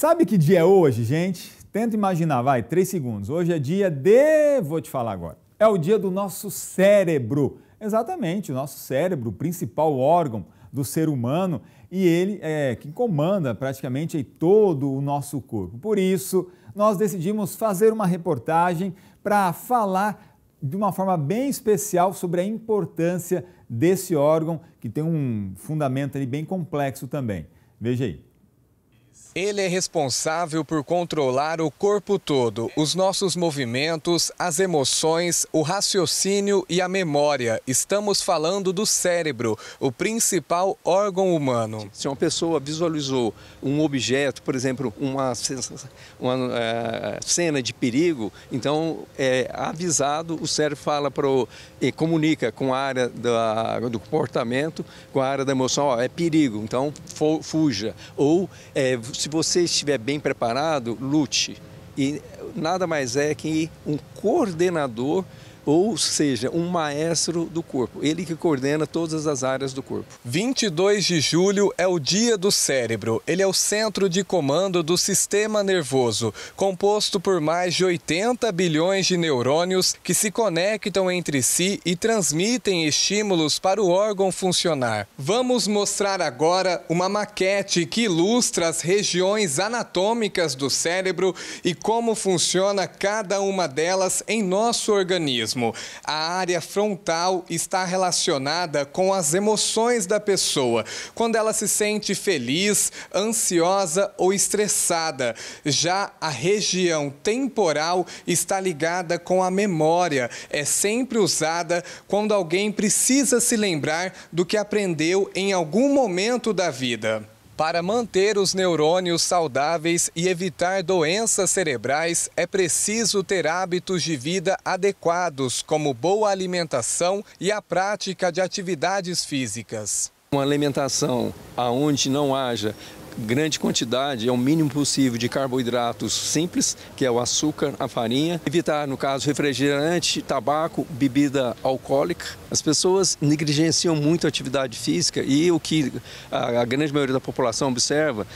Sabe que dia é hoje, gente? Tenta imaginar, vai, três segundos. Hoje é dia de. Vou te falar agora. É o dia do nosso cérebro. Exatamente, o nosso cérebro, o principal órgão do ser humano, e ele é que comanda praticamente todo o nosso corpo. Por isso, nós decidimos fazer uma reportagem para falar de uma forma bem especial sobre a importância desse órgão, que tem um fundamento ali bem complexo também. Veja aí. Ele é responsável por controlar o corpo todo, os nossos movimentos, as emoções, o raciocínio e a memória. Estamos falando do cérebro, o principal órgão humano. Se uma pessoa visualizou um objeto, por exemplo, uma, uma eh, cena de perigo, então é avisado, o cérebro fala pro e comunica com a área da, do comportamento, com a área da emoção, ó, é perigo, então fuja. Ou é, se você estiver bem preparado, lute. E nada mais é que um coordenador ou seja, um maestro do corpo, ele que coordena todas as áreas do corpo. 22 de julho é o Dia do Cérebro. Ele é o centro de comando do sistema nervoso, composto por mais de 80 bilhões de neurônios que se conectam entre si e transmitem estímulos para o órgão funcionar. Vamos mostrar agora uma maquete que ilustra as regiões anatômicas do cérebro e como funciona cada uma delas em nosso organismo mesmo. A área frontal está relacionada com as emoções da pessoa, quando ela se sente feliz, ansiosa ou estressada. Já a região temporal está ligada com a memória, é sempre usada quando alguém precisa se lembrar do que aprendeu em algum momento da vida. Para manter os neurônios saudáveis e evitar doenças cerebrais, é preciso ter hábitos de vida adequados, como boa alimentação e a prática de atividades físicas. Uma alimentação aonde não haja grande quantidade, é o mínimo possível, de carboidratos simples, que é o açúcar, a farinha. Evitar, no caso, refrigerante, tabaco, bebida alcoólica. As pessoas negligenciam muito a atividade física e o que a grande maioria da população observa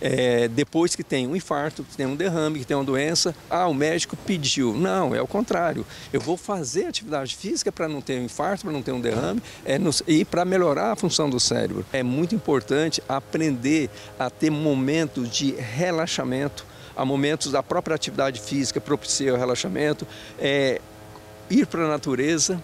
é, depois que tem um infarto, que tem um derrame, que tem uma doença, ah, o médico pediu. Não, é o contrário. Eu vou fazer atividade física para não ter um infarto, para não ter um derrame é no, e para melhorar a função do cérebro. É muito importante aprender a ter momentos de relaxamento, a momentos da própria atividade física propicia o relaxamento, é, ir para a natureza,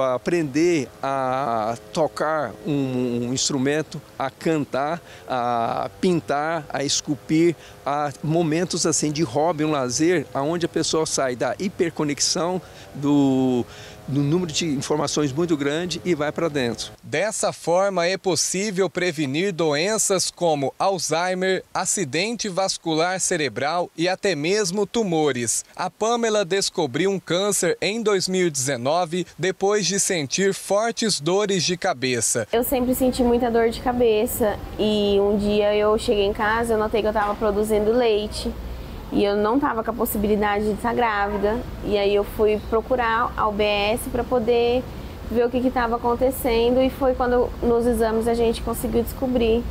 aprender a tocar um, um instrumento, a cantar, a pintar, a esculpir, há momentos assim de hobby, um lazer, aonde a pessoa sai da hiperconexão do num número de informações muito grande e vai para dentro. Dessa forma, é possível prevenir doenças como Alzheimer, acidente vascular cerebral e até mesmo tumores. A Pamela descobriu um câncer em 2019 depois de sentir fortes dores de cabeça. Eu sempre senti muita dor de cabeça e um dia eu cheguei em casa, eu notei que eu estava produzindo leite. E eu não estava com a possibilidade de estar grávida. E aí eu fui procurar a UBS para poder ver o que estava acontecendo. E foi quando nos exames a gente conseguiu descobrir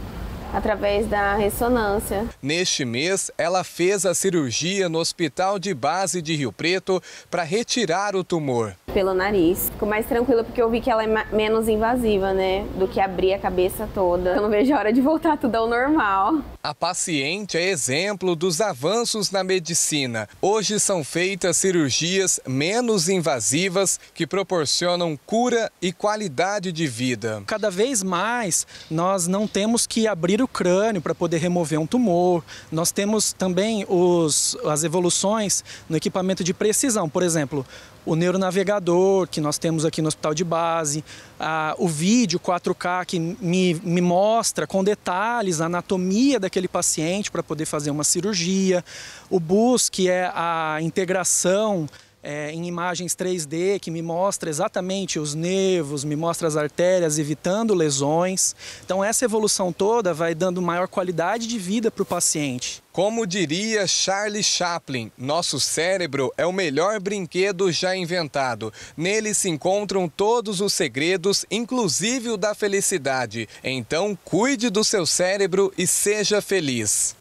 através da ressonância. Neste mês, ela fez a cirurgia no Hospital de Base de Rio Preto para retirar o tumor. Pelo nariz. Fico mais tranquila porque eu vi que ela é menos invasiva, né? Do que abrir a cabeça toda. Eu não vejo a hora de voltar tudo ao normal. A paciente é exemplo dos avanços na medicina. Hoje são feitas cirurgias menos invasivas que proporcionam cura e qualidade de vida. Cada vez mais nós não temos que abrir abrir o crânio para poder remover um tumor. Nós temos também os, as evoluções no equipamento de precisão, por exemplo, o neuronavegador que nós temos aqui no hospital de base, a, o vídeo 4K que me, me mostra com detalhes a anatomia daquele paciente para poder fazer uma cirurgia, o BUS, que é a integração é, em imagens 3D que me mostra exatamente os nervos, me mostra as artérias, evitando lesões. Então essa evolução toda vai dando maior qualidade de vida para o paciente. Como diria Charlie Chaplin, nosso cérebro é o melhor brinquedo já inventado. Nele se encontram todos os segredos, inclusive o da felicidade. Então, cuide do seu cérebro e seja feliz.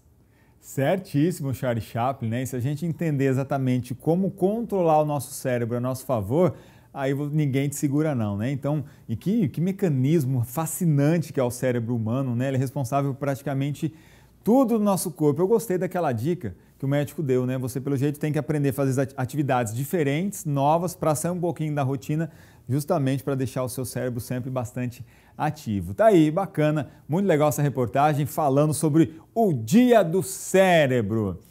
Certíssimo, Charlie Chaplin, né? E se a gente entender exatamente como controlar o nosso cérebro a nosso favor, aí ninguém te segura não, né? Então, e que, que mecanismo fascinante que é o cérebro humano, né? Ele é responsável praticamente tudo no nosso corpo. Eu gostei daquela dica que o médico deu, né? Você, pelo jeito, tem que aprender a fazer atividades diferentes, novas, para sair um pouquinho da rotina, justamente para deixar o seu cérebro sempre bastante ativo. Tá aí, bacana, muito legal essa reportagem falando sobre o dia do cérebro.